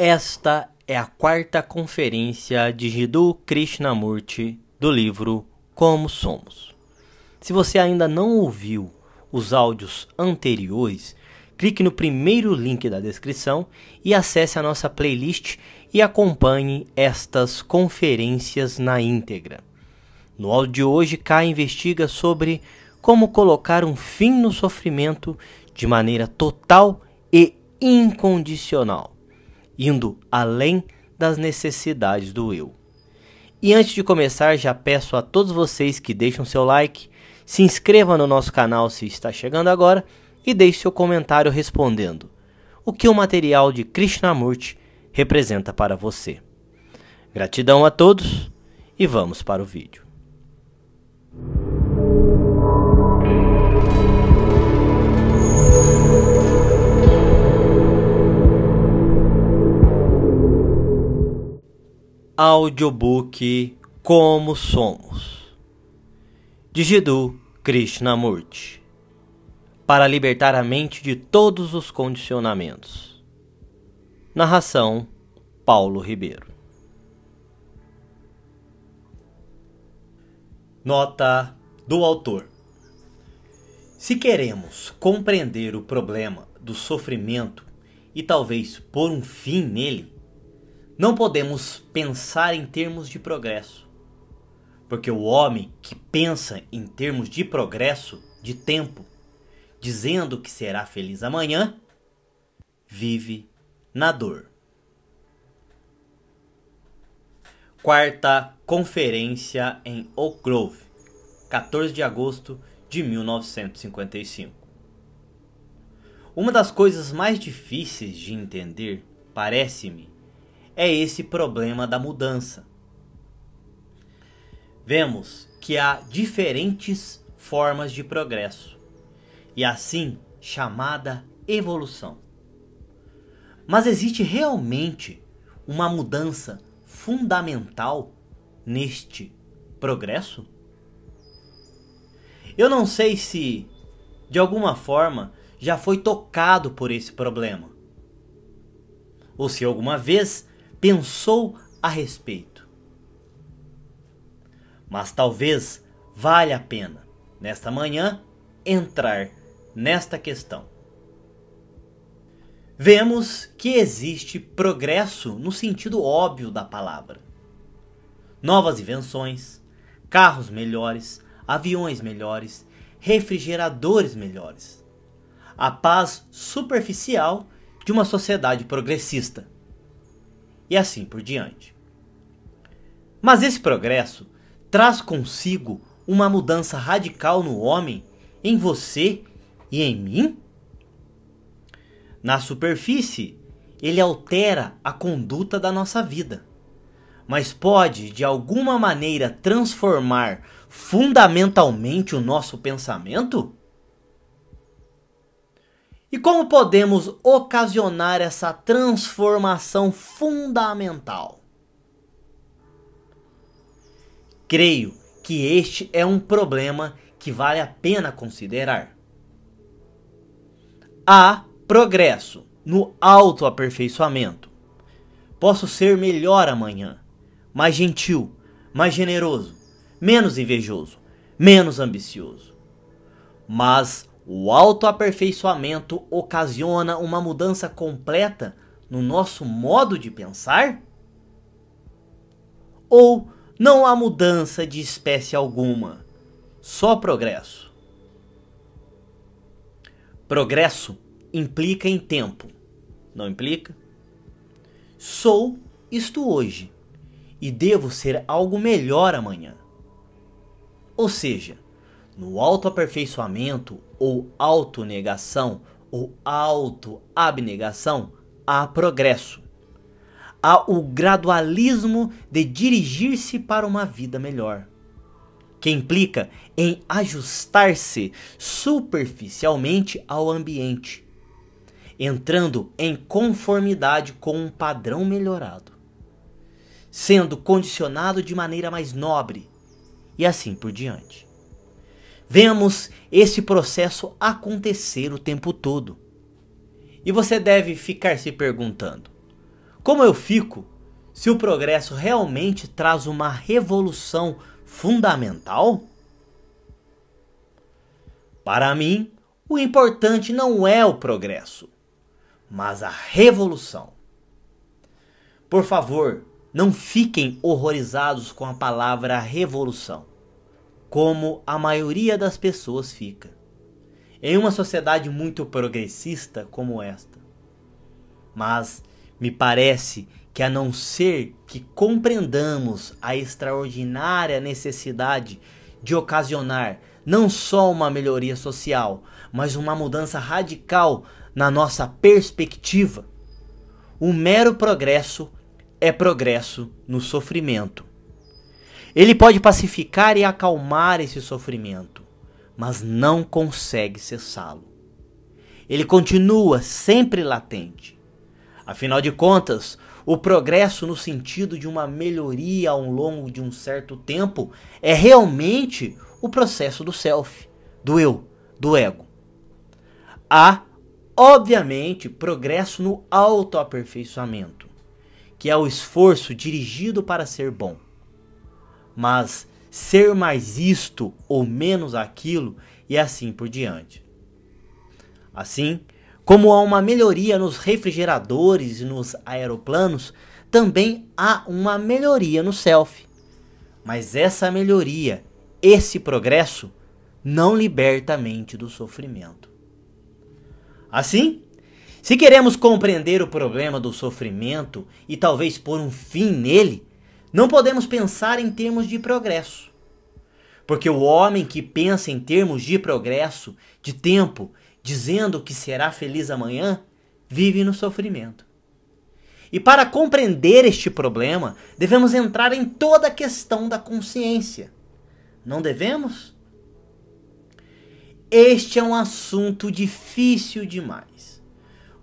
Esta é a quarta conferência de Jiddu Krishnamurti do livro Como Somos. Se você ainda não ouviu os áudios anteriores, clique no primeiro link da descrição e acesse a nossa playlist e acompanhe estas conferências na íntegra. No áudio de hoje, K investiga sobre como colocar um fim no sofrimento de maneira total e incondicional indo além das necessidades do eu. E antes de começar, já peço a todos vocês que deixem seu like, se inscreva no nosso canal se está chegando agora e deixe seu comentário respondendo o que o material de Krishnamurti representa para você. Gratidão a todos e vamos para o vídeo. audiobook Como Somos, de Jiddu Krishnamurti, para libertar a mente de todos os condicionamentos. Narração Paulo Ribeiro. Nota do autor. Se queremos compreender o problema do sofrimento e talvez pôr um fim nele, não podemos pensar em termos de progresso, porque o homem que pensa em termos de progresso, de tempo, dizendo que será feliz amanhã, vive na dor. Quarta Conferência em Oak Grove, 14 de agosto de 1955. Uma das coisas mais difíceis de entender, parece-me, é esse problema da mudança. Vemos que há diferentes formas de progresso e assim chamada evolução. Mas existe realmente uma mudança fundamental neste progresso? Eu não sei se, de alguma forma, já foi tocado por esse problema. Ou se alguma vez pensou a respeito. Mas talvez valha a pena, nesta manhã, entrar nesta questão. Vemos que existe progresso no sentido óbvio da palavra. Novas invenções, carros melhores, aviões melhores, refrigeradores melhores. A paz superficial de uma sociedade progressista e assim por diante. Mas esse progresso traz consigo uma mudança radical no homem, em você e em mim? Na superfície, ele altera a conduta da nossa vida, mas pode de alguma maneira transformar fundamentalmente o nosso pensamento? E como podemos ocasionar essa transformação fundamental? Creio que este é um problema que vale a pena considerar. Há progresso no autoaperfeiçoamento. Posso ser melhor amanhã, mais gentil, mais generoso, menos invejoso, menos ambicioso. Mas o autoaperfeiçoamento ocasiona uma mudança completa no nosso modo de pensar? Ou não há mudança de espécie alguma, só progresso? Progresso implica em tempo, não implica? Sou isto hoje e devo ser algo melhor amanhã. Ou seja, no autoaperfeiçoamento ou autonegação ou autoabnegação, há progresso. Há o gradualismo de dirigir-se para uma vida melhor, que implica em ajustar-se superficialmente ao ambiente, entrando em conformidade com um padrão melhorado, sendo condicionado de maneira mais nobre e assim por diante. Vemos esse processo acontecer o tempo todo. E você deve ficar se perguntando: como eu fico se o progresso realmente traz uma revolução fundamental? Para mim, o importante não é o progresso, mas a revolução. Por favor, não fiquem horrorizados com a palavra revolução como a maioria das pessoas fica. Em uma sociedade muito progressista como esta. Mas me parece que, a não ser que compreendamos a extraordinária necessidade de ocasionar não só uma melhoria social, mas uma mudança radical na nossa perspectiva, o mero progresso é progresso no sofrimento. Ele pode pacificar e acalmar esse sofrimento, mas não consegue cessá-lo. Ele continua sempre latente. Afinal de contas, o progresso no sentido de uma melhoria ao longo de um certo tempo é realmente o processo do self, do eu, do ego. Há, obviamente, progresso no autoaperfeiçoamento, que é o esforço dirigido para ser bom mas ser mais isto ou menos aquilo e assim por diante. Assim, como há uma melhoria nos refrigeradores e nos aeroplanos, também há uma melhoria no self. Mas essa melhoria, esse progresso, não liberta a mente do sofrimento. Assim, se queremos compreender o problema do sofrimento e talvez pôr um fim nele, não podemos pensar em termos de progresso. Porque o homem que pensa em termos de progresso, de tempo, dizendo que será feliz amanhã, vive no sofrimento. E para compreender este problema, devemos entrar em toda a questão da consciência. Não devemos? Este é um assunto difícil demais.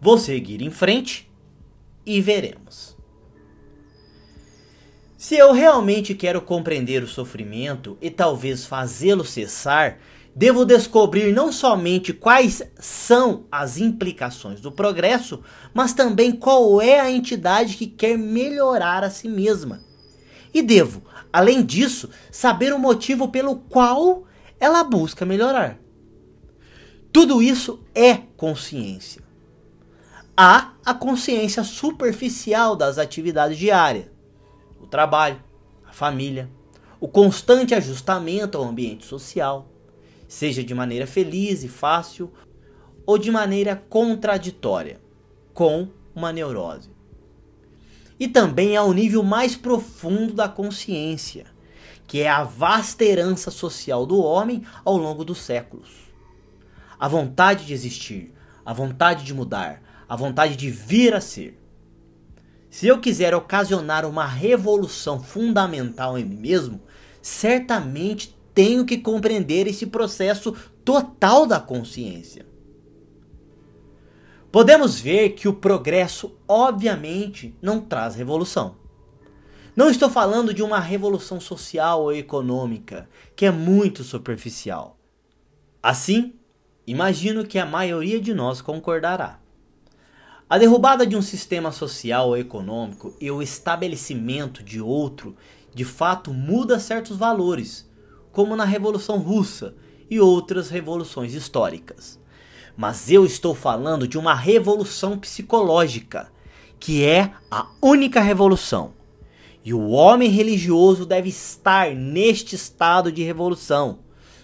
Vou seguir em frente e veremos. Se eu realmente quero compreender o sofrimento e talvez fazê-lo cessar, devo descobrir não somente quais são as implicações do progresso, mas também qual é a entidade que quer melhorar a si mesma. E devo, além disso, saber o motivo pelo qual ela busca melhorar. Tudo isso é consciência. Há a consciência superficial das atividades diárias o trabalho, a família, o constante ajustamento ao ambiente social, seja de maneira feliz e fácil ou de maneira contraditória, com uma neurose. E também ao é nível mais profundo da consciência, que é a vasta herança social do homem ao longo dos séculos. A vontade de existir, a vontade de mudar, a vontade de vir a ser. Se eu quiser ocasionar uma revolução fundamental em mim mesmo, certamente tenho que compreender esse processo total da consciência. Podemos ver que o progresso, obviamente, não traz revolução. Não estou falando de uma revolução social ou econômica, que é muito superficial. Assim, imagino que a maioria de nós concordará. A derrubada de um sistema social ou econômico e o estabelecimento de outro, de fato, muda certos valores, como na Revolução Russa e outras revoluções históricas. Mas eu estou falando de uma revolução psicológica, que é a única revolução. E o homem religioso deve estar neste estado de revolução,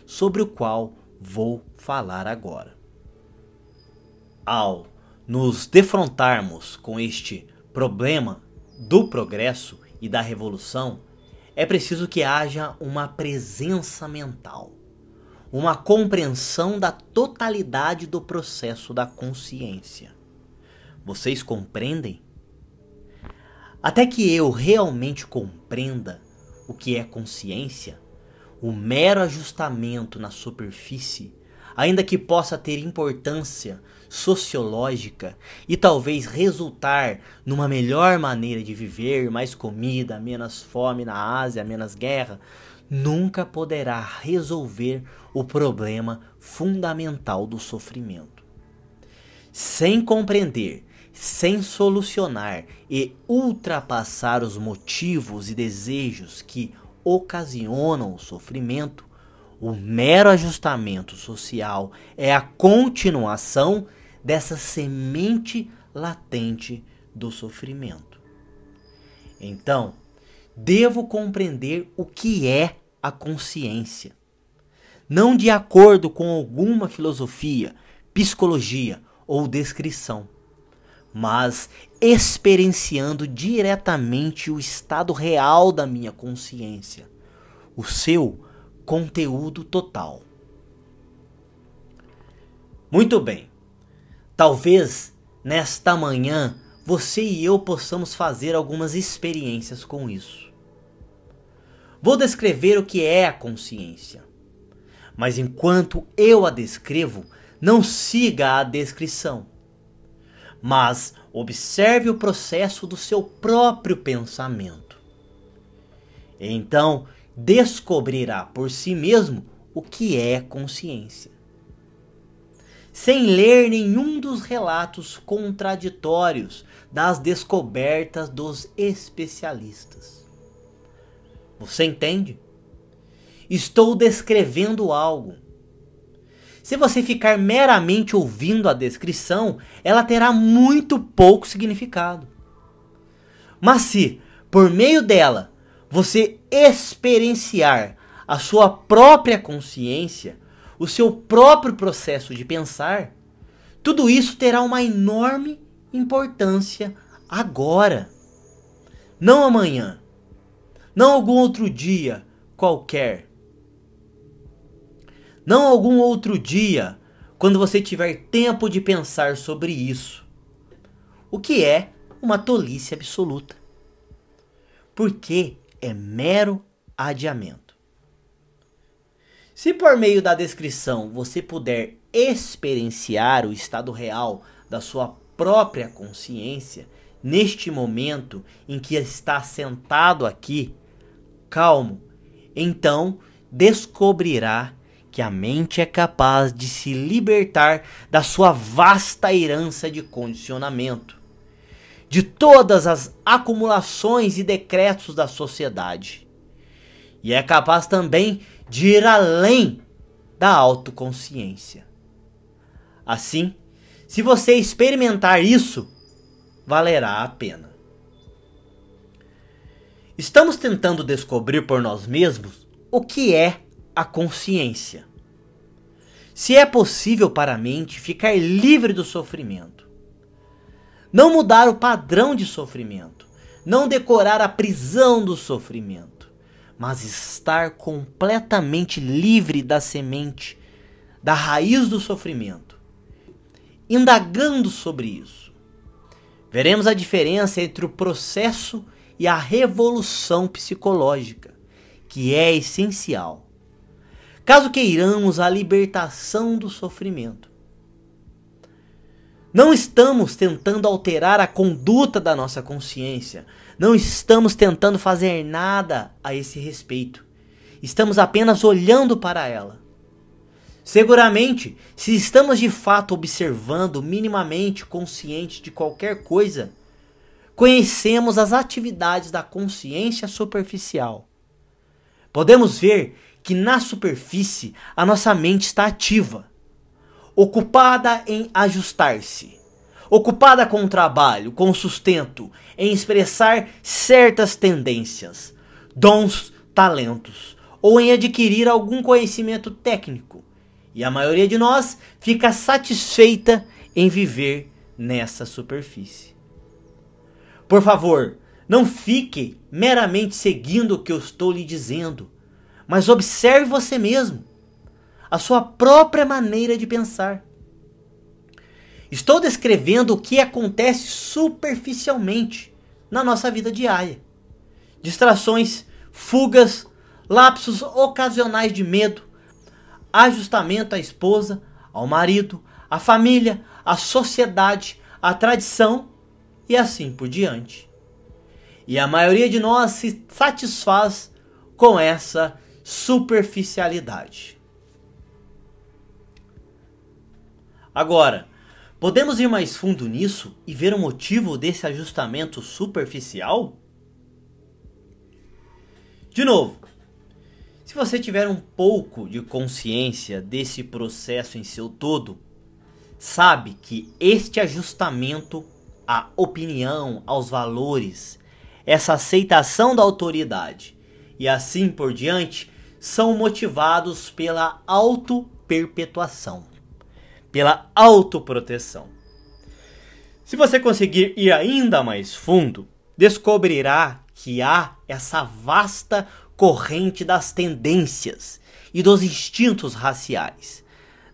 sobre o qual vou falar agora. Ao nos defrontarmos com este problema do progresso e da revolução, é preciso que haja uma presença mental, uma compreensão da totalidade do processo da consciência. Vocês compreendem? Até que eu realmente compreenda o que é consciência, o mero ajustamento na superfície, ainda que possa ter importância sociológica e talvez resultar numa melhor maneira de viver, mais comida, menos fome na Ásia, menos guerra, nunca poderá resolver o problema fundamental do sofrimento. Sem compreender sem solucionar e ultrapassar os motivos e desejos que ocasionam o sofrimento, o mero ajustamento social é a continuação dessa semente latente do sofrimento. Então, devo compreender o que é a consciência. Não de acordo com alguma filosofia, psicologia ou descrição, mas experienciando diretamente o estado real da minha consciência, o seu conteúdo total. Muito bem. Talvez nesta manhã você e eu possamos fazer algumas experiências com isso. Vou descrever o que é a consciência. Mas enquanto eu a descrevo, não siga a descrição. Mas observe o processo do seu próprio pensamento. Então, descobrirá por si mesmo o que é consciência sem ler nenhum dos relatos contraditórios das descobertas dos especialistas. Você entende? Estou descrevendo algo. Se você ficar meramente ouvindo a descrição, ela terá muito pouco significado. Mas se, por meio dela, você experienciar a sua própria consciência, o seu próprio processo de pensar, tudo isso terá uma enorme importância agora. Não amanhã. Não algum outro dia qualquer. Não algum outro dia quando você tiver tempo de pensar sobre isso. O que é uma tolice absoluta. Porque é mero adiamento. Se por meio da descrição você puder experienciar o estado real da sua própria consciência, neste momento em que está sentado aqui, calmo, então descobrirá que a mente é capaz de se libertar da sua vasta herança de condicionamento, de todas as acumulações e decretos da sociedade. E é capaz também de ir além da autoconsciência. Assim, se você experimentar isso, valerá a pena. Estamos tentando descobrir por nós mesmos o que é a consciência. Se é possível para a mente ficar livre do sofrimento, não mudar o padrão de sofrimento, não decorar a prisão do sofrimento mas estar completamente livre da semente, da raiz do sofrimento. Indagando sobre isso, veremos a diferença entre o processo e a revolução psicológica, que é essencial. Caso queiramos a libertação do sofrimento, não estamos tentando alterar a conduta da nossa consciência. Não estamos tentando fazer nada a esse respeito. Estamos apenas olhando para ela. Seguramente, se estamos de fato observando minimamente consciente de qualquer coisa, conhecemos as atividades da consciência superficial. Podemos ver que na superfície a nossa mente está ativa, ocupada em ajustar-se, ocupada com o trabalho, com o sustento, em expressar certas tendências, dons, talentos, ou em adquirir algum conhecimento técnico. E a maioria de nós fica satisfeita em viver nessa superfície. Por favor, não fique meramente seguindo o que eu estou lhe dizendo, mas observe você mesmo a sua própria maneira de pensar. Estou descrevendo o que acontece superficialmente na nossa vida diária. Distrações, fugas, lapsos ocasionais de medo, ajustamento à esposa, ao marido, à família, à sociedade, à tradição e assim por diante. E a maioria de nós se satisfaz com essa superficialidade. Agora, podemos ir mais fundo nisso e ver o motivo desse ajustamento superficial? De novo, se você tiver um pouco de consciência desse processo em seu todo, sabe que este ajustamento à opinião, aos valores, essa aceitação da autoridade e assim por diante são motivados pela autoperpetuação pela autoproteção. Se você conseguir ir ainda mais fundo, descobrirá que há essa vasta corrente das tendências e dos instintos raciais,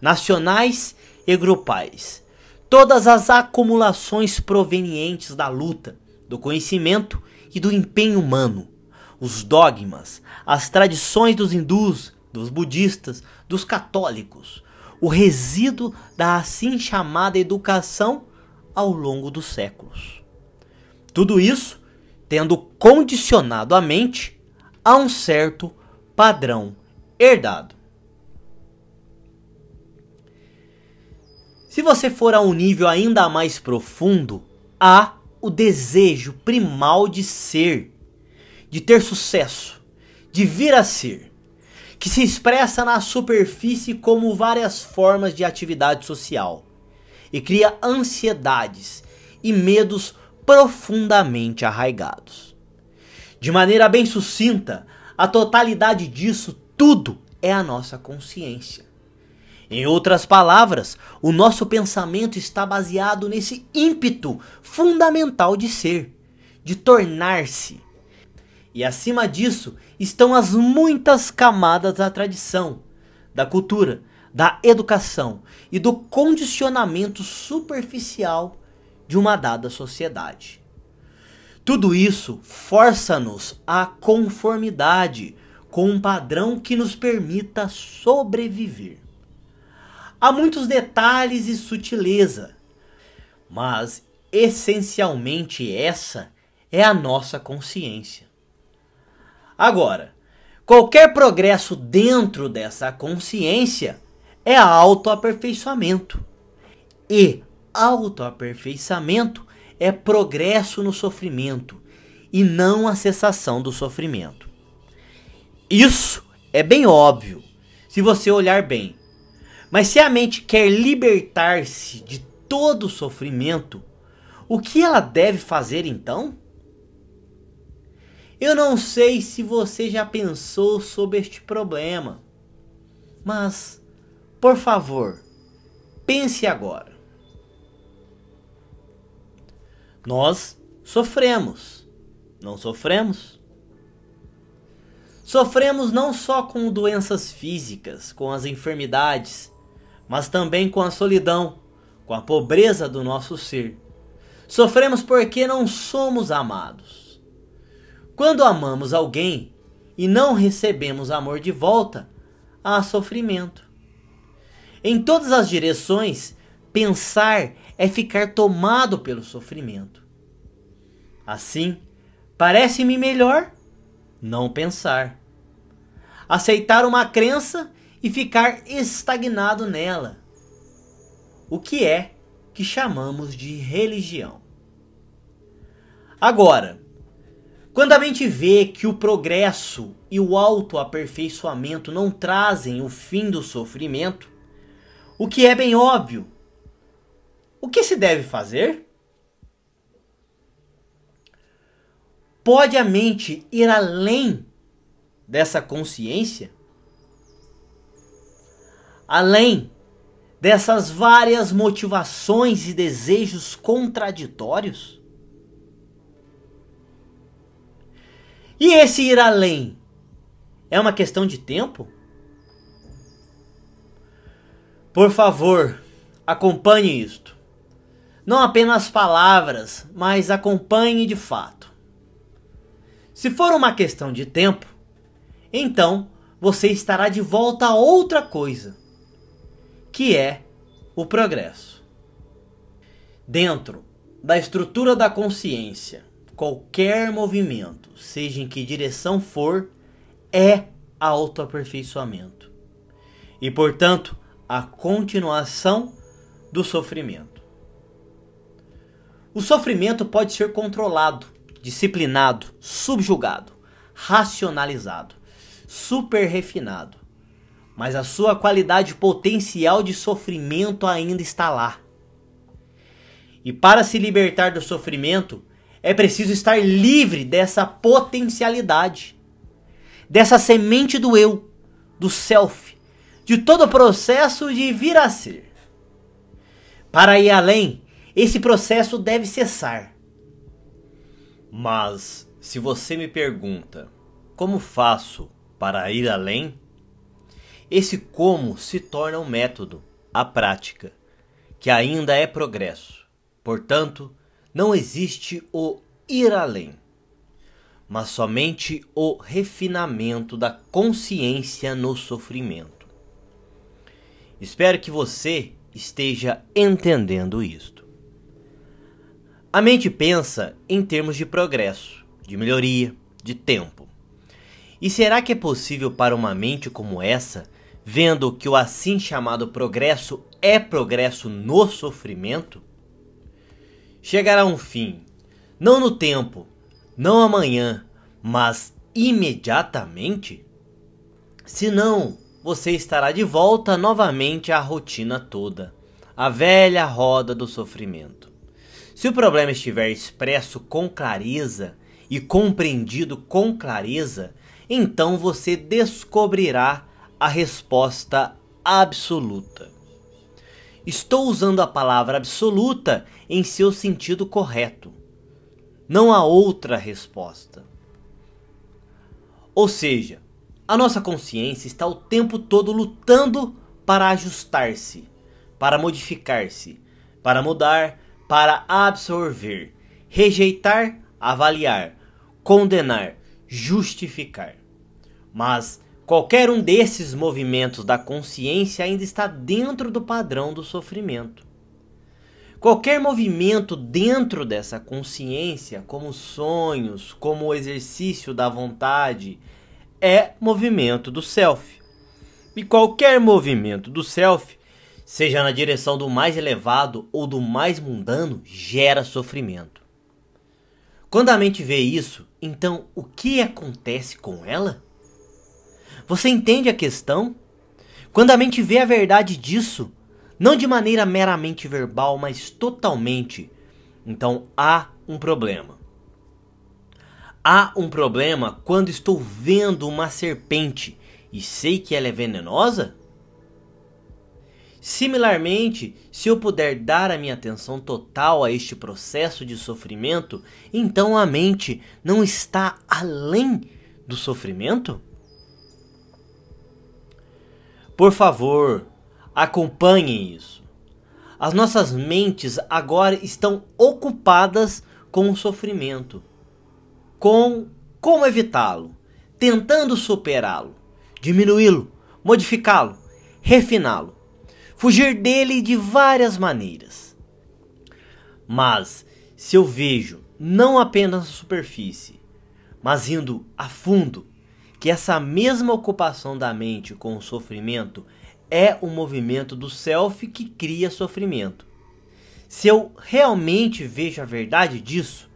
nacionais e grupais. Todas as acumulações provenientes da luta, do conhecimento e do empenho humano, os dogmas, as tradições dos hindus, dos budistas, dos católicos, o resíduo da assim chamada educação ao longo dos séculos. Tudo isso tendo condicionado a mente a um certo padrão herdado. Se você for a um nível ainda mais profundo, há o desejo primal de ser, de ter sucesso, de vir a ser que se expressa na superfície como várias formas de atividade social e cria ansiedades e medos profundamente arraigados. De maneira bem sucinta, a totalidade disso tudo é a nossa consciência. Em outras palavras, o nosso pensamento está baseado nesse ímpeto fundamental de ser, de tornar-se. E acima disso, estão as muitas camadas da tradição, da cultura, da educação e do condicionamento superficial de uma dada sociedade. Tudo isso força-nos à conformidade com um padrão que nos permita sobreviver. Há muitos detalhes e sutileza, mas essencialmente essa é a nossa consciência. Agora, qualquer progresso dentro dessa consciência é autoaperfeiçoamento. E autoaperfeiçoamento é progresso no sofrimento e não a cessação do sofrimento. Isso é bem óbvio se você olhar bem. Mas se a mente quer libertar-se de todo o sofrimento, o que ela deve fazer então? Eu não sei se você já pensou sobre este problema, mas, por favor, pense agora. Nós sofremos, não sofremos? Sofremos não só com doenças físicas, com as enfermidades, mas também com a solidão, com a pobreza do nosso ser. Sofremos porque não somos amados. Quando amamos alguém e não recebemos amor de volta, há sofrimento. Em todas as direções, pensar é ficar tomado pelo sofrimento. Assim, parece-me melhor não pensar. Aceitar uma crença e ficar estagnado nela. O que é que chamamos de religião. Agora, quando a mente vê que o progresso e o autoaperfeiçoamento não trazem o fim do sofrimento, o que é bem óbvio, o que se deve fazer? Pode a mente ir além dessa consciência? Além dessas várias motivações e desejos contraditórios? E esse ir além? É uma questão de tempo? Por favor, acompanhe isto. Não apenas palavras, mas acompanhe de fato. Se for uma questão de tempo, então você estará de volta a outra coisa, que é o progresso. Dentro da estrutura da consciência, Qualquer movimento, seja em que direção for, é autoaperfeiçoamento. E, portanto, a continuação do sofrimento. O sofrimento pode ser controlado, disciplinado, subjugado, racionalizado, super refinado. Mas a sua qualidade potencial de sofrimento ainda está lá. E para se libertar do sofrimento, é preciso estar livre dessa potencialidade, dessa semente do eu, do self, de todo o processo de vir a ser. Para ir além, esse processo deve cessar. Mas, se você me pergunta como faço para ir além, esse como se torna um método, a prática, que ainda é progresso. Portanto, não existe o ir além, mas somente o refinamento da consciência no sofrimento. Espero que você esteja entendendo isto. A mente pensa em termos de progresso, de melhoria, de tempo. E será que é possível para uma mente como essa, vendo que o assim chamado progresso é progresso no sofrimento, chegará um fim. Não no tempo, não amanhã, mas imediatamente? Senão, você estará de volta novamente à rotina toda, à velha roda do sofrimento. Se o problema estiver expresso com clareza e compreendido com clareza, então você descobrirá a resposta absoluta. Estou usando a palavra absoluta em seu sentido correto. Não há outra resposta. Ou seja, a nossa consciência está o tempo todo lutando para ajustar-se, para modificar-se, para mudar, para absorver, rejeitar, avaliar, condenar, justificar. Mas qualquer um desses movimentos da consciência ainda está dentro do padrão do sofrimento. Qualquer movimento dentro dessa consciência, como sonhos, como o exercício da vontade, é movimento do self. E qualquer movimento do self, seja na direção do mais elevado ou do mais mundano, gera sofrimento. Quando a mente vê isso, então o que acontece com ela? Você entende a questão? Quando a mente vê a verdade disso, não de maneira meramente verbal, mas totalmente. Então há um problema. Há um problema quando estou vendo uma serpente e sei que ela é venenosa? Similarmente, se eu puder dar a minha atenção total a este processo de sofrimento, então a mente não está além do sofrimento? Por favor, Acompanhem isso. As nossas mentes agora estão ocupadas com o sofrimento, com como evitá-lo, tentando superá-lo, diminuí-lo, modificá-lo, refiná-lo, fugir dele de várias maneiras. Mas se eu vejo não apenas a superfície, mas indo a fundo, que essa mesma ocupação da mente com o sofrimento é o movimento do self que cria sofrimento. Se eu realmente vejo a verdade disso,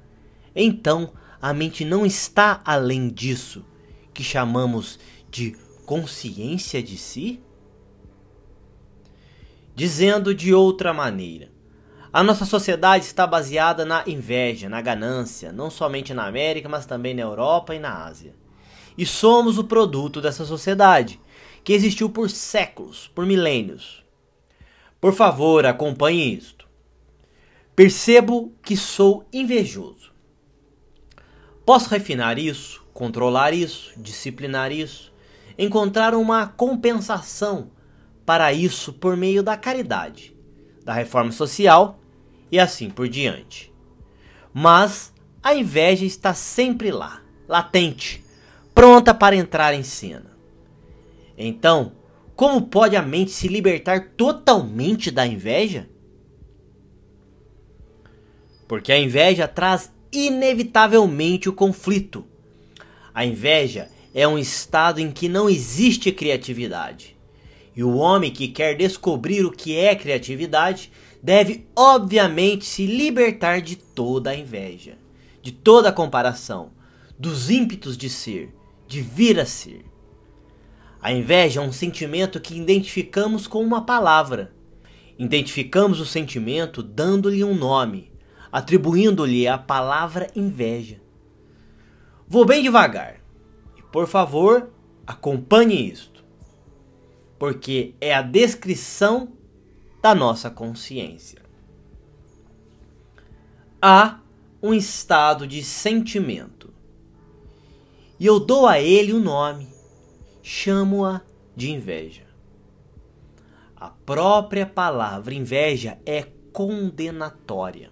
então a mente não está além disso, que chamamos de consciência de si? Dizendo de outra maneira, a nossa sociedade está baseada na inveja, na ganância, não somente na América, mas também na Europa e na Ásia. E somos o produto dessa sociedade que existiu por séculos, por milênios. Por favor, acompanhe isto. Percebo que sou invejoso. Posso refinar isso, controlar isso, disciplinar isso, encontrar uma compensação para isso por meio da caridade, da reforma social e assim por diante. Mas a inveja está sempre lá, latente, pronta para entrar em cena. Então, como pode a mente se libertar totalmente da inveja? Porque a inveja traz inevitavelmente o conflito. A inveja é um estado em que não existe criatividade. E o homem que quer descobrir o que é criatividade deve, obviamente, se libertar de toda a inveja, de toda a comparação, dos ímpetos de ser, de vir a ser. A inveja é um sentimento que identificamos com uma palavra. Identificamos o sentimento dando-lhe um nome, atribuindo-lhe a palavra inveja. Vou bem devagar e, por favor, acompanhe isto, porque é a descrição da nossa consciência. Há um estado de sentimento e eu dou a ele o um nome chamo-a de inveja. A própria palavra inveja é condenatória.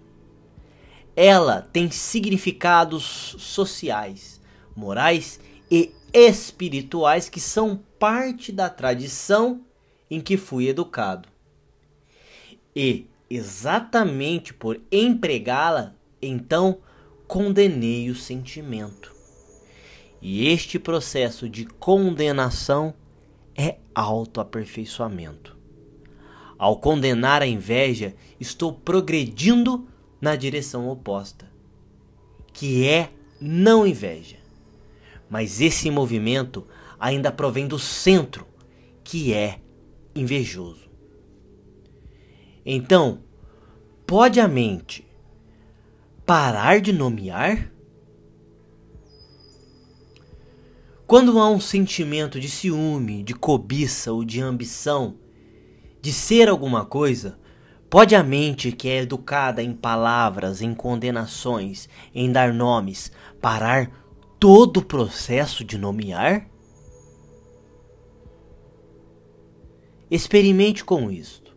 Ela tem significados sociais, morais e espirituais que são parte da tradição em que fui educado. E, exatamente por empregá-la, então condenei o sentimento. E este processo de condenação é autoaperfeiçoamento. Ao condenar a inveja, estou progredindo na direção oposta, que é não inveja. Mas esse movimento ainda provém do centro, que é invejoso. Então, pode a mente parar de nomear? Quando há um sentimento de ciúme, de cobiça ou de ambição de ser alguma coisa, pode a mente que é educada em palavras, em condenações, em dar nomes, parar todo o processo de nomear? Experimente com isto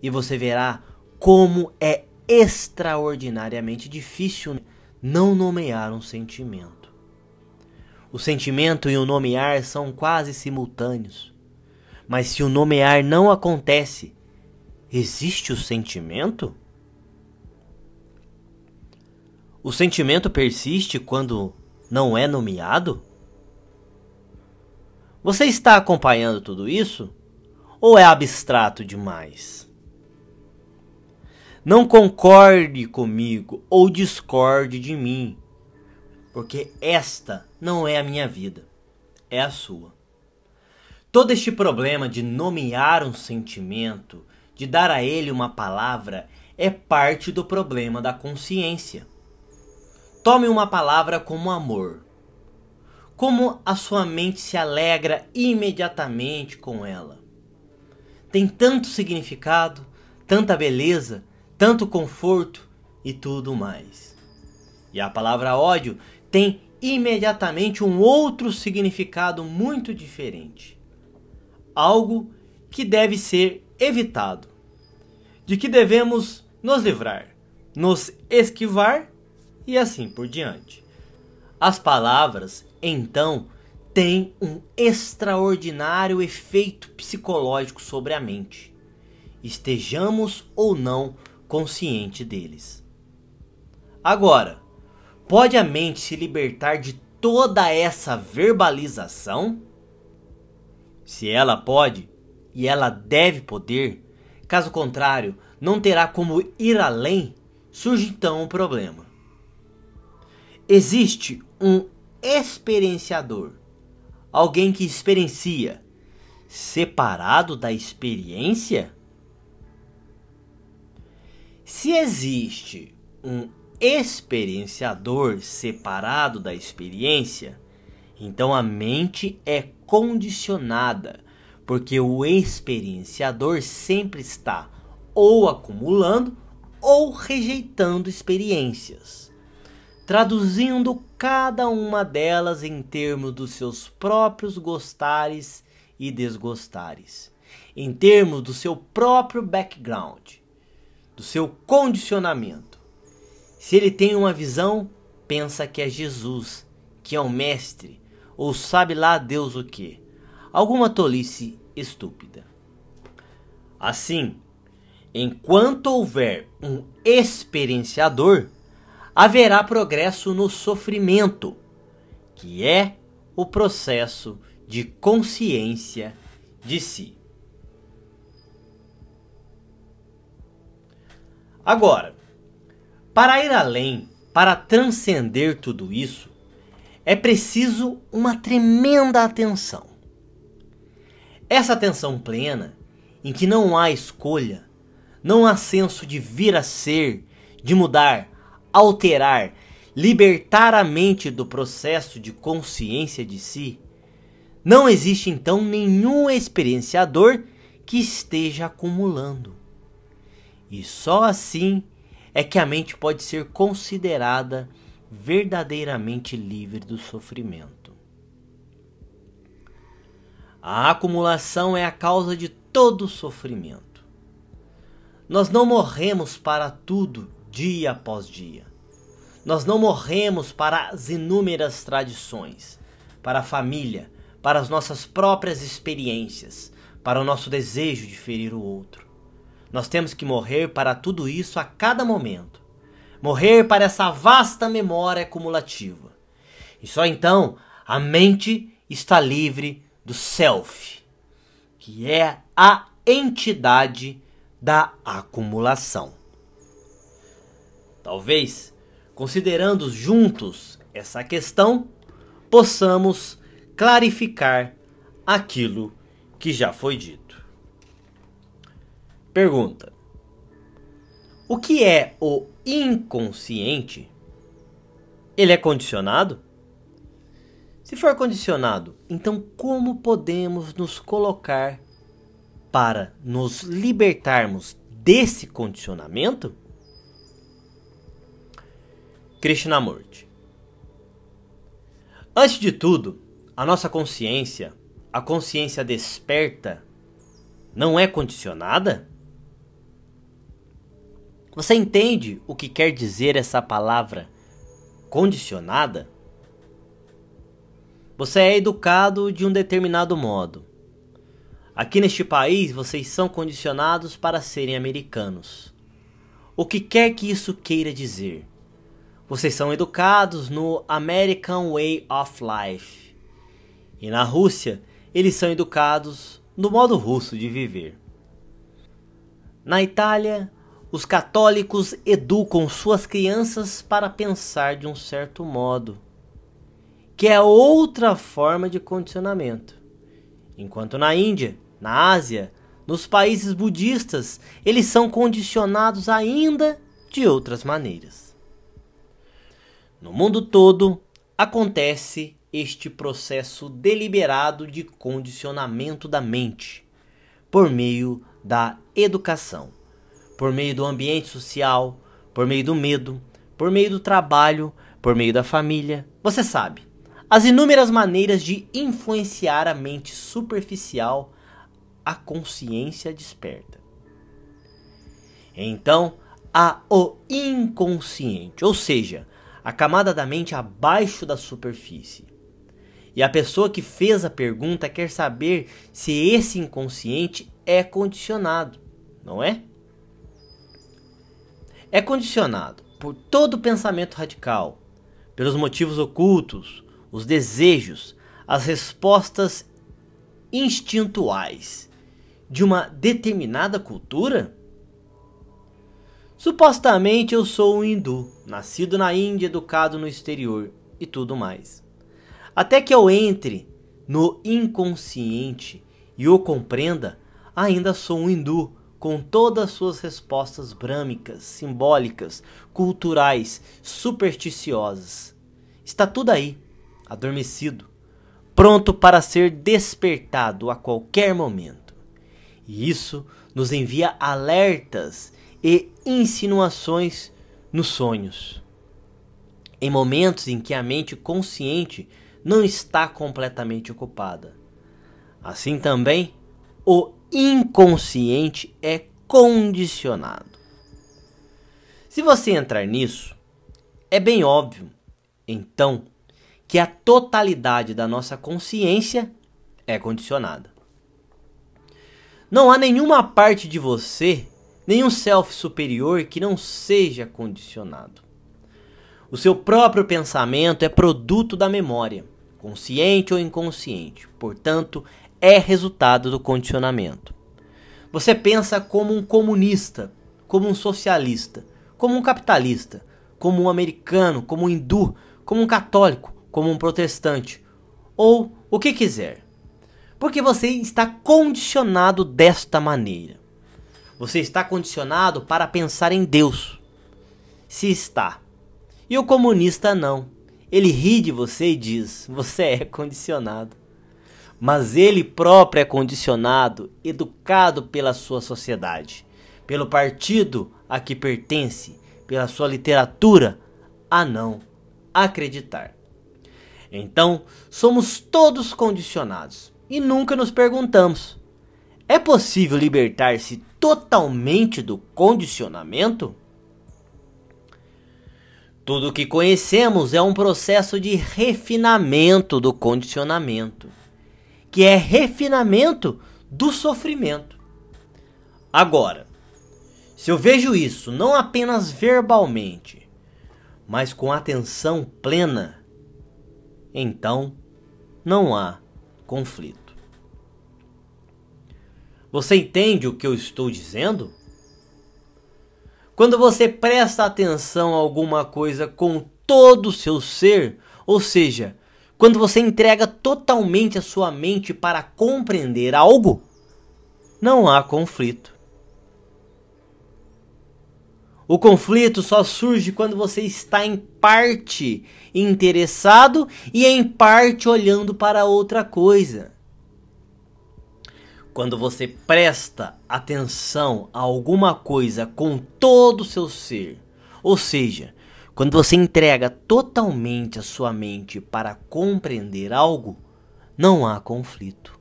e você verá como é extraordinariamente difícil não nomear um sentimento. O sentimento e o nomear são quase simultâneos. Mas se o nomear não acontece, existe o sentimento? O sentimento persiste quando não é nomeado? Você está acompanhando tudo isso? Ou é abstrato demais? Não concorde comigo ou discorde de mim, porque esta não é a minha vida, é a sua. Todo este problema de nomear um sentimento, de dar a ele uma palavra, é parte do problema da consciência. Tome uma palavra como amor. Como a sua mente se alegra imediatamente com ela. Tem tanto significado, tanta beleza, tanto conforto e tudo mais. E a palavra ódio tem imediatamente um outro significado muito diferente. Algo que deve ser evitado, de que devemos nos livrar, nos esquivar e assim por diante. As palavras, então, têm um extraordinário efeito psicológico sobre a mente, estejamos ou não consciente deles. Agora, Pode a mente se libertar de toda essa verbalização? Se ela pode, e ela deve poder, caso contrário, não terá como ir além, surge então o um problema. Existe um experienciador, alguém que experiencia, separado da experiência? Se existe um experienciador separado da experiência, então a mente é condicionada, porque o experienciador sempre está ou acumulando ou rejeitando experiências, traduzindo cada uma delas em termos dos seus próprios gostares e desgostares, em termos do seu próprio background, do seu condicionamento se ele tem uma visão, pensa que é Jesus, que é o Mestre, ou sabe lá Deus o que. Alguma tolice estúpida. Assim, enquanto houver um experienciador, haverá progresso no sofrimento, que é o processo de consciência de si. Agora, para ir além, para transcender tudo isso, é preciso uma tremenda atenção. Essa atenção plena, em que não há escolha, não há senso de vir a ser, de mudar, alterar, libertar a mente do processo de consciência de si, não existe então nenhum experienciador que esteja acumulando. E só assim é que a mente pode ser considerada verdadeiramente livre do sofrimento. A acumulação é a causa de todo sofrimento. Nós não morremos para tudo dia após dia. Nós não morremos para as inúmeras tradições, para a família, para as nossas próprias experiências, para o nosso desejo de ferir o outro. Nós temos que morrer para tudo isso a cada momento. Morrer para essa vasta memória acumulativa, E só então a mente está livre do self, que é a entidade da acumulação. Talvez, considerando juntos essa questão, possamos clarificar aquilo que já foi dito. Pergunta: O que é o inconsciente? Ele é condicionado? Se for condicionado, então como podemos nos colocar para nos libertarmos desse condicionamento? Krishnamurti Antes de tudo, a nossa consciência, a consciência desperta, não é condicionada? Você entende o que quer dizer essa palavra condicionada? Você é educado de um determinado modo. Aqui neste país, vocês são condicionados para serem americanos. O que quer que isso queira dizer? Vocês são educados no American Way of Life. E na Rússia, eles são educados no modo russo de viver. Na Itália, os católicos educam suas crianças para pensar de um certo modo, que é outra forma de condicionamento. Enquanto na Índia, na Ásia, nos países budistas, eles são condicionados ainda de outras maneiras. No mundo todo, acontece este processo deliberado de condicionamento da mente por meio da educação por meio do ambiente social, por meio do medo, por meio do trabalho, por meio da família. Você sabe, as inúmeras maneiras de influenciar a mente superficial, a consciência desperta. Então, há o inconsciente, ou seja, a camada da mente abaixo da superfície. E a pessoa que fez a pergunta quer saber se esse inconsciente é condicionado, não é? é condicionado por todo pensamento radical, pelos motivos ocultos, os desejos, as respostas instintuais de uma determinada cultura? Supostamente eu sou um hindu, nascido na Índia, educado no exterior e tudo mais. Até que eu entre no inconsciente e o compreenda, ainda sou um hindu, com todas suas respostas brâmicas, simbólicas, culturais, supersticiosas. Está tudo aí, adormecido, pronto para ser despertado a qualquer momento. E isso nos envia alertas e insinuações nos sonhos. Em momentos em que a mente consciente não está completamente ocupada. Assim também o inconsciente é condicionado. Se você entrar nisso, é bem óbvio, então, que a totalidade da nossa consciência é condicionada. Não há nenhuma parte de você, nenhum self superior que não seja condicionado. O seu próprio pensamento é produto da memória, consciente ou inconsciente, portanto, é resultado do condicionamento. Você pensa como um comunista, como um socialista, como um capitalista, como um americano, como um hindu, como um católico, como um protestante, ou o que quiser. Porque você está condicionado desta maneira. Você está condicionado para pensar em Deus. Se está. E o comunista não. Ele ri de você e diz: você é condicionado mas ele próprio é condicionado, educado pela sua sociedade, pelo partido a que pertence, pela sua literatura, a não acreditar. Então, somos todos condicionados e nunca nos perguntamos: é possível libertar-se totalmente do condicionamento? Tudo o que conhecemos é um processo de refinamento do condicionamento que é refinamento do sofrimento. Agora, se eu vejo isso não apenas verbalmente, mas com atenção plena, então não há conflito. Você entende o que eu estou dizendo? Quando você presta atenção a alguma coisa com todo o seu ser, ou seja, quando você entrega totalmente a sua mente para compreender algo, não há conflito. O conflito só surge quando você está em parte interessado e em parte olhando para outra coisa. Quando você presta atenção a alguma coisa com todo o seu ser, ou seja, quando você entrega totalmente a sua mente para compreender algo, não há conflito.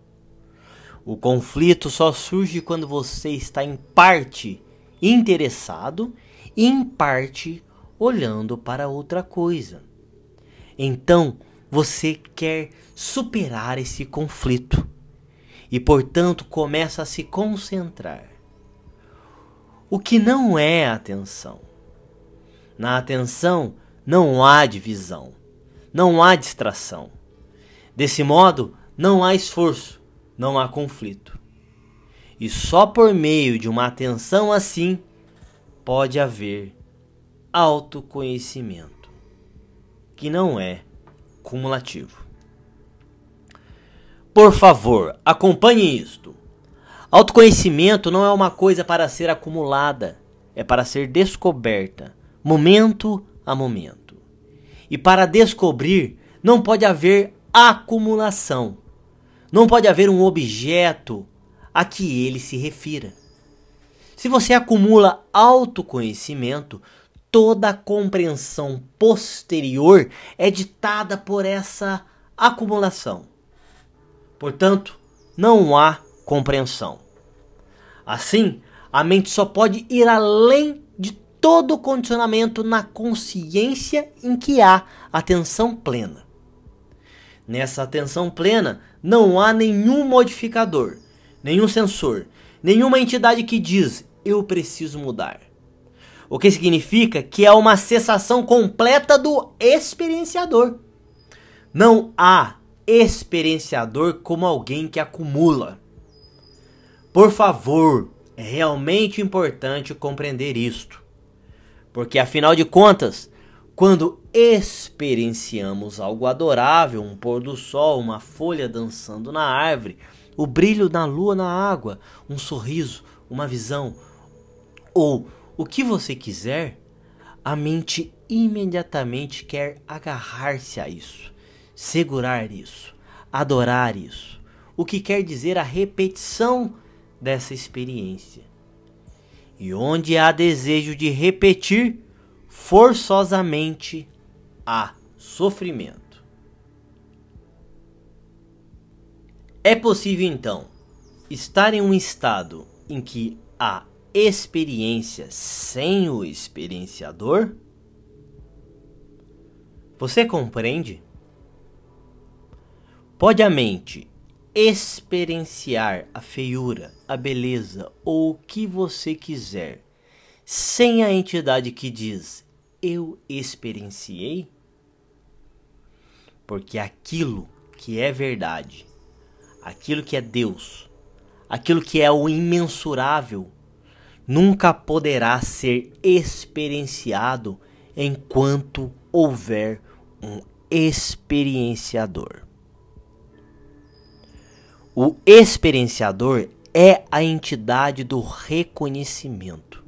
O conflito só surge quando você está em parte interessado e em parte olhando para outra coisa. Então, você quer superar esse conflito e, portanto, começa a se concentrar. O que não é atenção na atenção não há divisão, não há distração. Desse modo, não há esforço, não há conflito. E só por meio de uma atenção assim pode haver autoconhecimento, que não é cumulativo. Por favor, acompanhe isto. Autoconhecimento não é uma coisa para ser acumulada, é para ser descoberta momento a momento. E para descobrir, não pode haver acumulação. Não pode haver um objeto a que ele se refira. Se você acumula autoconhecimento, toda a compreensão posterior é ditada por essa acumulação. Portanto, não há compreensão. Assim, a mente só pode ir além todo o condicionamento na consciência em que há atenção plena. Nessa atenção plena não há nenhum modificador, nenhum sensor, nenhuma entidade que diz eu preciso mudar. O que significa que é uma cessação completa do experienciador. Não há experienciador como alguém que acumula. Por favor, é realmente importante compreender isto. Porque afinal de contas, quando experienciamos algo adorável, um pôr do sol, uma folha dançando na árvore, o brilho da lua na água, um sorriso, uma visão, ou o que você quiser, a mente imediatamente quer agarrar-se a isso, segurar isso, adorar isso. O que quer dizer a repetição dessa experiência. E onde há desejo de repetir, forçosamente há sofrimento. É possível então estar em um estado em que há experiência sem o experienciador? Você compreende? Pode a mente experienciar a feiura, a beleza ou o que você quiser, sem a entidade que diz eu experienciei? Porque aquilo que é verdade, aquilo que é Deus, aquilo que é o imensurável, nunca poderá ser experienciado enquanto houver um experienciador. O experienciador é a entidade do reconhecimento.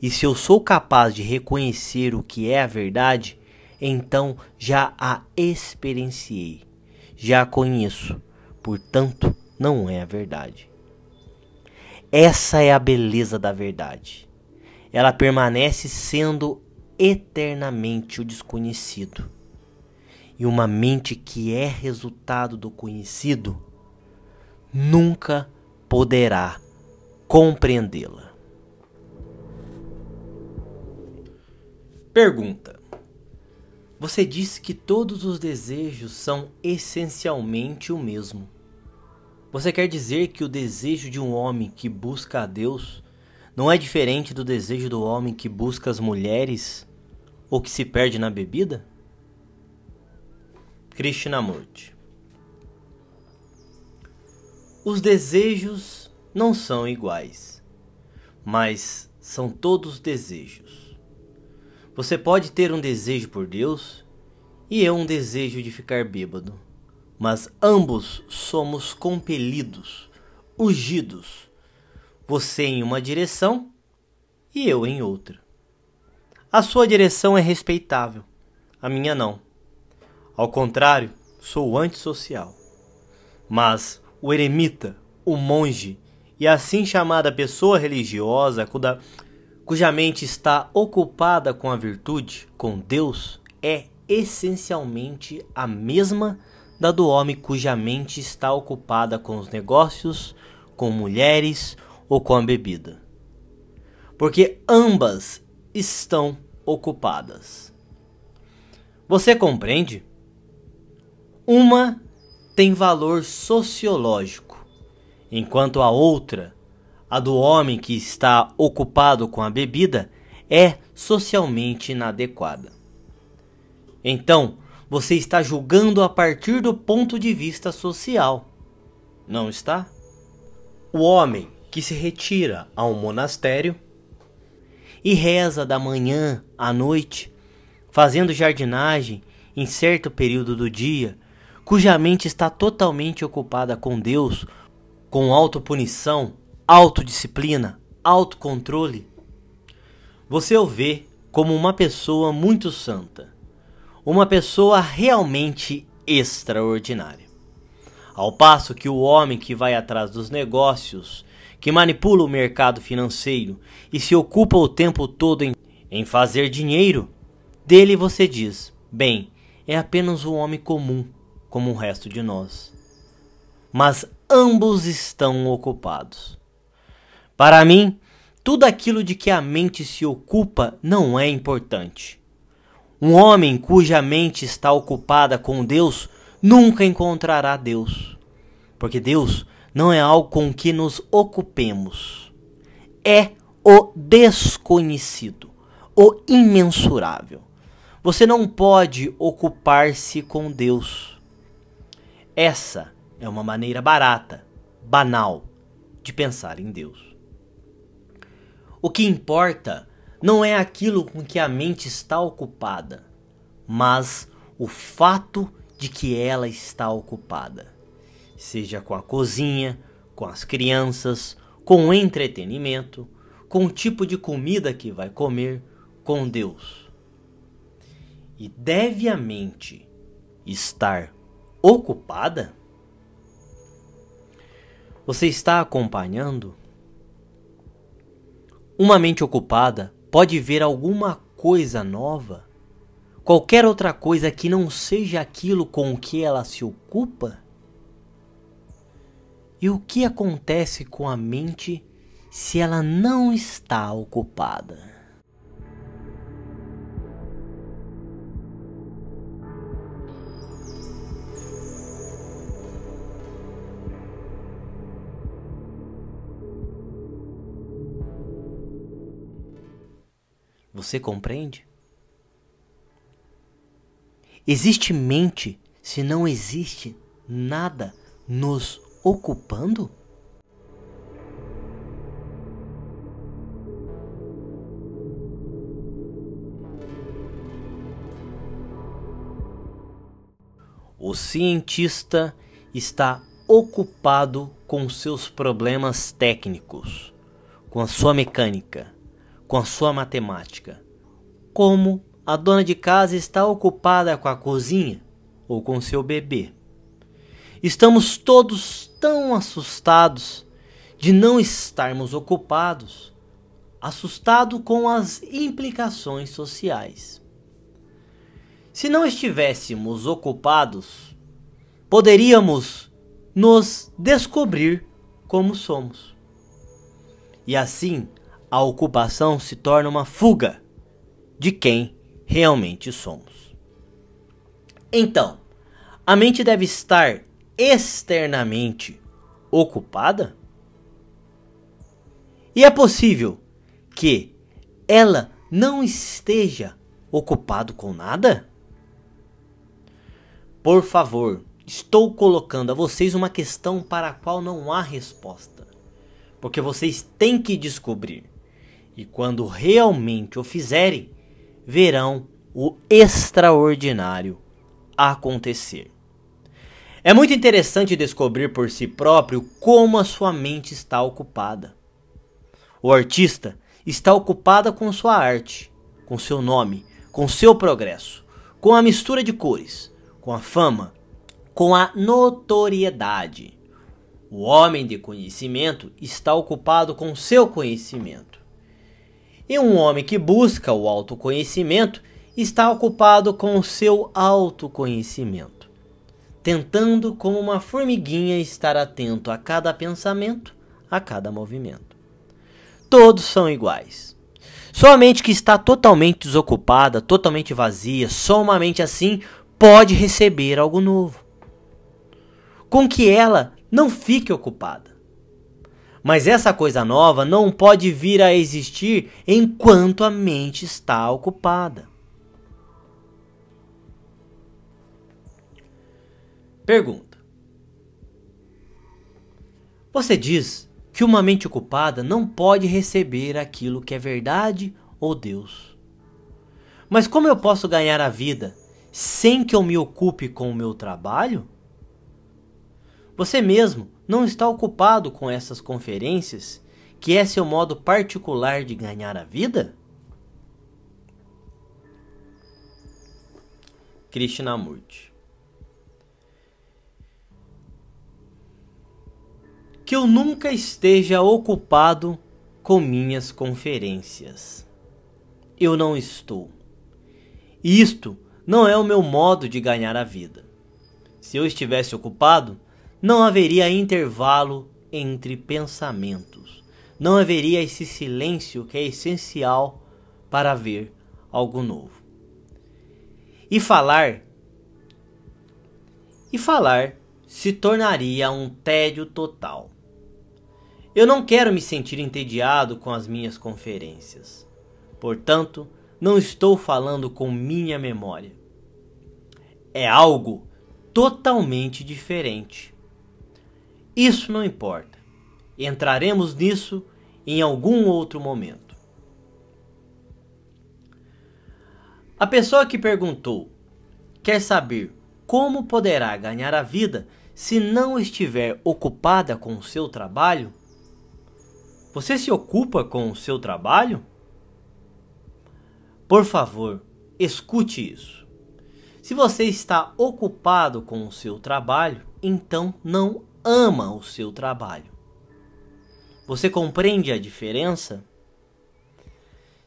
E se eu sou capaz de reconhecer o que é a verdade, então já a experienciei, já a conheço, portanto, não é a verdade. Essa é a beleza da verdade. Ela permanece sendo eternamente o desconhecido. E uma mente que é resultado do conhecido nunca poderá compreendê-la. Pergunta: Você disse que todos os desejos são essencialmente o mesmo. Você quer dizer que o desejo de um homem que busca a Deus não é diferente do desejo do homem que busca as mulheres ou que se perde na bebida? Krishnamurti os desejos não são iguais, mas são todos desejos. Você pode ter um desejo por Deus e eu é um desejo de ficar bêbado, mas ambos somos compelidos, ungidos, você em uma direção e eu em outra. A sua direção é respeitável, a minha não. Ao contrário, sou antissocial. Mas o eremita, o monge e a assim chamada pessoa religiosa cuja, cuja mente está ocupada com a virtude, com Deus, é essencialmente a mesma da do homem cuja mente está ocupada com os negócios, com mulheres ou com a bebida. Porque ambas estão ocupadas. Você compreende? Uma tem valor sociológico, enquanto a outra, a do homem que está ocupado com a bebida, é socialmente inadequada. Então, você está julgando a partir do ponto de vista social, não está? O homem que se retira a um monastério e reza da manhã à noite, fazendo jardinagem em certo período do dia cuja mente está totalmente ocupada com Deus, com autopunição, autodisciplina, autocontrole. Você o vê como uma pessoa muito santa, uma pessoa realmente extraordinária. Ao passo que o homem que vai atrás dos negócios, que manipula o mercado financeiro e se ocupa o tempo todo em, em fazer dinheiro, dele você diz: bem, é apenas um homem comum como o resto de nós. Mas ambos estão ocupados. Para mim, tudo aquilo de que a mente se ocupa não é importante. Um homem cuja mente está ocupada com Deus nunca encontrará Deus, porque Deus não é algo com que nos ocupemos. É o desconhecido, o imensurável. Você não pode ocupar-se com Deus. Essa é uma maneira barata, banal, de pensar em Deus. O que importa não é aquilo com que a mente está ocupada, mas o fato de que ela está ocupada. Seja com a cozinha, com as crianças, com o entretenimento, com o tipo de comida que vai comer, com Deus. E deve a mente estar ocupada? Você está acompanhando? Uma mente ocupada pode ver alguma coisa nova, qualquer outra coisa que não seja aquilo com que ela se ocupa? E o que acontece com a mente se ela não está ocupada? Você compreende? Existe mente se não existe nada nos ocupando? O cientista está ocupado com seus problemas técnicos, com a sua mecânica com a sua matemática. Como a dona de casa está ocupada com a cozinha ou com seu bebê. Estamos todos tão assustados de não estarmos ocupados, assustado com as implicações sociais. Se não estivéssemos ocupados, poderíamos nos descobrir como somos. E assim, a ocupação se torna uma fuga de quem realmente somos. Então, a mente deve estar externamente ocupada? E é possível que ela não esteja ocupado com nada? Por favor, estou colocando a vocês uma questão para a qual não há resposta, porque vocês têm que descobrir. E quando realmente o fizerem, verão o extraordinário acontecer. É muito interessante descobrir por si próprio como a sua mente está ocupada. O artista está ocupada com sua arte, com seu nome, com seu progresso, com a mistura de cores, com a fama, com a notoriedade. O homem de conhecimento está ocupado com seu conhecimento. E um homem que busca o autoconhecimento está ocupado com o seu autoconhecimento, tentando como uma formiguinha estar atento a cada pensamento, a cada movimento. Todos são iguais. Somente mente que está totalmente desocupada, totalmente vazia, somente assim pode receber algo novo. Com que ela não fique ocupada mas essa coisa nova não pode vir a existir enquanto a mente está ocupada. Pergunta: Você diz que uma mente ocupada não pode receber aquilo que é verdade ou Deus. Mas como eu posso ganhar a vida sem que eu me ocupe com o meu trabalho? Você mesmo não está ocupado com essas conferências, que é seu modo particular de ganhar a vida? Krishnamurti. Que eu nunca esteja ocupado com minhas conferências. Eu não estou. Isto não é o meu modo de ganhar a vida. Se eu estivesse ocupado, não haveria intervalo entre pensamentos. Não haveria esse silêncio que é essencial para ver algo novo. E falar e falar se tornaria um tédio total. Eu não quero me sentir entediado com as minhas conferências. Portanto, não estou falando com minha memória. É algo totalmente diferente. Isso não importa. Entraremos nisso em algum outro momento. A pessoa que perguntou quer saber como poderá ganhar a vida se não estiver ocupada com o seu trabalho? Você se ocupa com o seu trabalho? Por favor, escute isso. Se você está ocupado com o seu trabalho, então não ama o seu trabalho. Você compreende a diferença?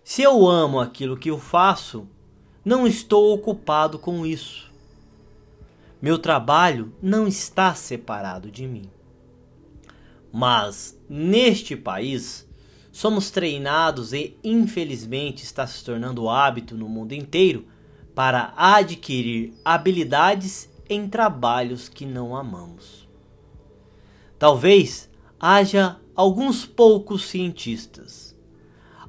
Se eu amo aquilo que eu faço, não estou ocupado com isso. Meu trabalho não está separado de mim. Mas neste país, somos treinados e infelizmente está se tornando hábito no mundo inteiro para adquirir habilidades em trabalhos que não amamos. Talvez haja alguns poucos cientistas,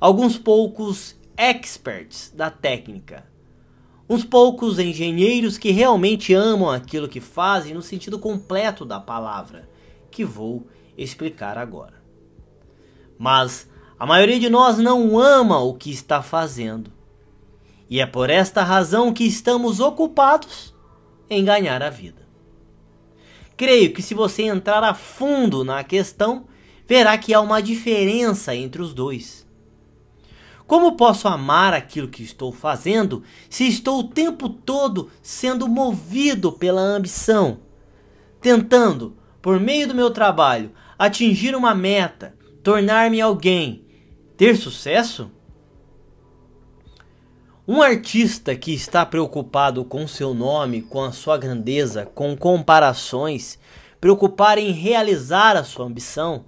alguns poucos experts da técnica, uns poucos engenheiros que realmente amam aquilo que fazem no sentido completo da palavra, que vou explicar agora. Mas a maioria de nós não ama o que está fazendo. E é por esta razão que estamos ocupados em ganhar a vida. Creio que se você entrar a fundo na questão, verá que há uma diferença entre os dois. Como posso amar aquilo que estou fazendo se estou o tempo todo sendo movido pela ambição, tentando, por meio do meu trabalho, atingir uma meta, tornar-me alguém, ter sucesso? Um artista que está preocupado com seu nome, com a sua grandeza, com comparações, preocupar em realizar a sua ambição,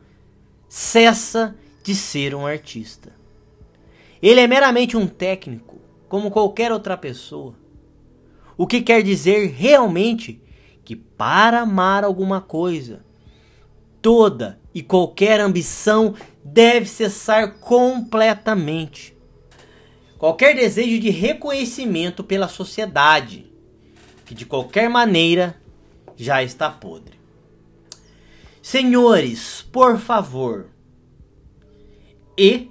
cessa de ser um artista. Ele é meramente um técnico, como qualquer outra pessoa. O que quer dizer realmente que para amar alguma coisa, toda e qualquer ambição deve cessar completamente qualquer desejo de reconhecimento pela sociedade, que de qualquer maneira já está podre. Senhores, por favor. E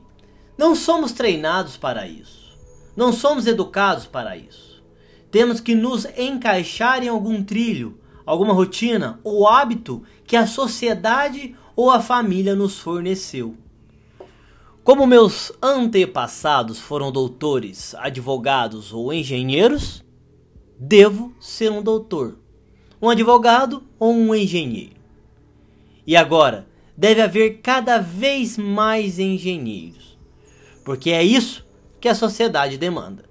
não somos treinados para isso. Não somos educados para isso. Temos que nos encaixar em algum trilho, alguma rotina ou hábito que a sociedade ou a família nos forneceu. Como meus antepassados foram doutores, advogados ou engenheiros, devo ser um doutor, um advogado ou um engenheiro. E agora, deve haver cada vez mais engenheiros, porque é isso que a sociedade demanda.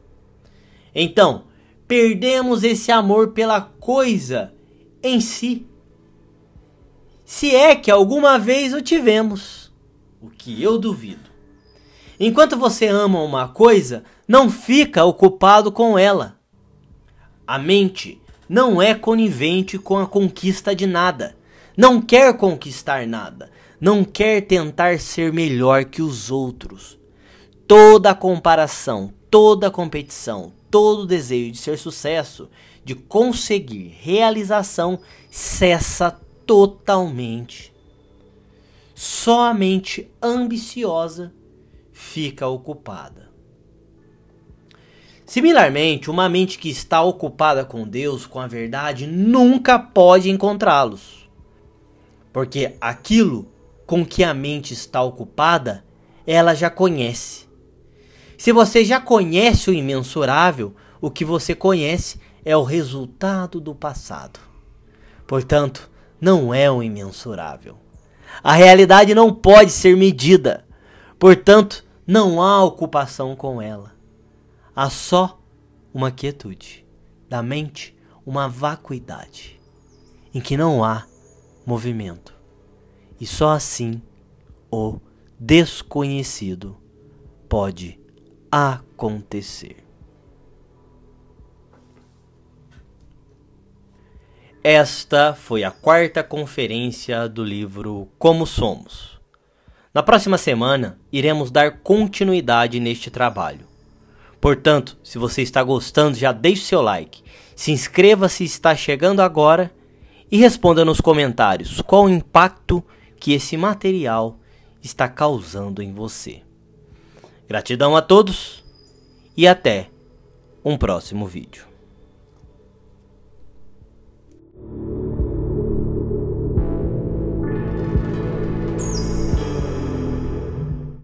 Então, perdemos esse amor pela coisa em si. Se é que alguma vez o tivemos, o que eu duvido. Enquanto você ama uma coisa, não fica ocupado com ela. A mente não é conivente com a conquista de nada. Não quer conquistar nada. Não quer tentar ser melhor que os outros. Toda comparação, toda competição, todo desejo de ser sucesso, de conseguir realização, cessa totalmente. Só a mente ambiciosa fica ocupada. Similarmente, uma mente que está ocupada com Deus, com a verdade, nunca pode encontrá-los. Porque aquilo com que a mente está ocupada, ela já conhece. Se você já conhece o imensurável, o que você conhece é o resultado do passado. Portanto, não é o imensurável. A realidade não pode ser medida. Portanto, não há ocupação com ela. Há só uma quietude, da mente uma vacuidade, em que não há movimento. E só assim o desconhecido pode acontecer. Esta foi a quarta conferência do livro Como Somos. Na próxima semana, iremos dar continuidade neste trabalho. Portanto, se você está gostando, já deixe seu like, se inscreva se está chegando agora e responda nos comentários qual o impacto que esse material está causando em você. Gratidão a todos e até um próximo vídeo.